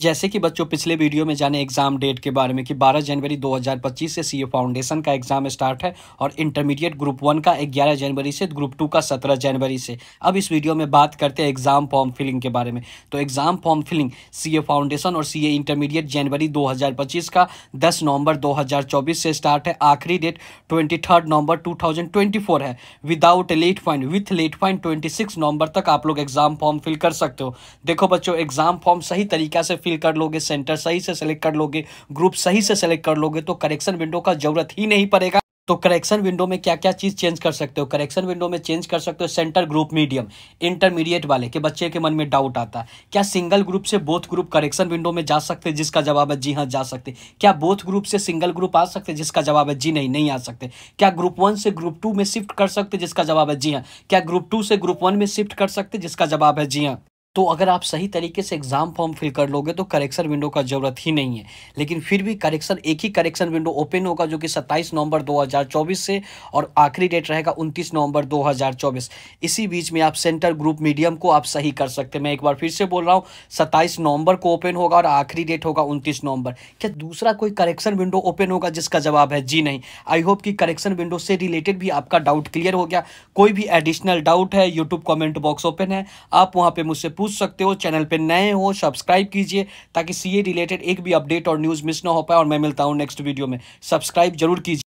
जैसे कि बच्चों पिछले वीडियो में जाने एग्जाम डेट के बारे में कि 12 जनवरी 2025 से सीए फाउंडेशन का एग्जाम स्टार्ट है और इंटरमीडिएट ग्रुप वन का 11 जनवरी से ग्रुप टू का 17 जनवरी से अब इस वीडियो में बात करते हैं एग्जाम फॉर्म फिलिंग के बारे में तो exam form filling CA foundation और सी इंटरमीडिएट जनवरी दो का दस नवंबर दो से स्टार्ट है आखिरी डेट 23 नवंबर 2024 है without late fine with late fine twenty नवंबर तक आप लोग एग्जाम फॉर्म फिल कर सकते हो देखो बच्चों एग्जाम फॉर्म सही तरीका से फिल कर लोगे सेंटर सही से सेलेक्ट कर लोगे ग्रुप सही से सेलेक्ट कर लोगे तो करेक्शन विंडो का जरूरत ही नहीं पड़ेगा तो करेक्शन विंडो में क्या क्या चीज़ चेंज कर सकते हो करेक्शन विंडो में चेंज कर सकते हो सेंटर ग्रुप मीडियम इंटरमीडिएट वाले के बच्चे के मन में डाउट आता है क्या सिंगल ग्रुप से बोथ ग्रुप करेक्शन विंडो में जा सकते हैं जिसका जवाब है जी हाँ जा सकते क्या बोथ ग्रुप से सिंगल ग्रुप आ सकते जिसका जवाब है जी नहीं नहीं आ सकते क्या ग्रुप वन से ग्रुप टू में शिफ्ट कर सकते जिसका जवाब है जी हाँ क्या ग्रुप टू से ग्रुप वन में शिफ्ट कर सकते जिसका जवाब है जी हाँ तो अगर आप सही तरीके से एग्ज़ाम फॉर्म फिल कर लोगे तो करेक्शन विंडो का ज़रूरत ही नहीं है लेकिन फिर भी करेक्शन एक ही करेक्शन विंडो ओपन होगा जो कि सत्ताईस नवंबर 2024 से और आखिरी डेट रहेगा 29 नवंबर 2024 इसी बीच में आप सेंटर ग्रुप मीडियम को आप सही कर सकते हैं मैं एक बार फिर से बोल रहा हूँ सत्ताईस नवंबर को ओपन होगा और आखिरी डेट होगा उनतीस नवंबर क्या दूसरा कोई करेक्शन विंडो ओपन होगा जिसका जवाब है जी नहीं आई होप कि करेक्शन विंडो से रिलेटेड भी आपका डाउट क्लियर हो गया कोई भी एडिशनल डाउट है यूट्यूब कॉमेंट बॉक्स ओपन है आप वहाँ पर मुझसे पूछ पूछ सकते हो चैनल पे नए हो सब्सक्राइब कीजिए ताकि सीए रिलेटेड एक भी अपडेट और न्यूज़ मिस ना हो पाए और मैं मिलता हूँ नेक्स्ट वीडियो में सब्सक्राइब जरूर कीजिए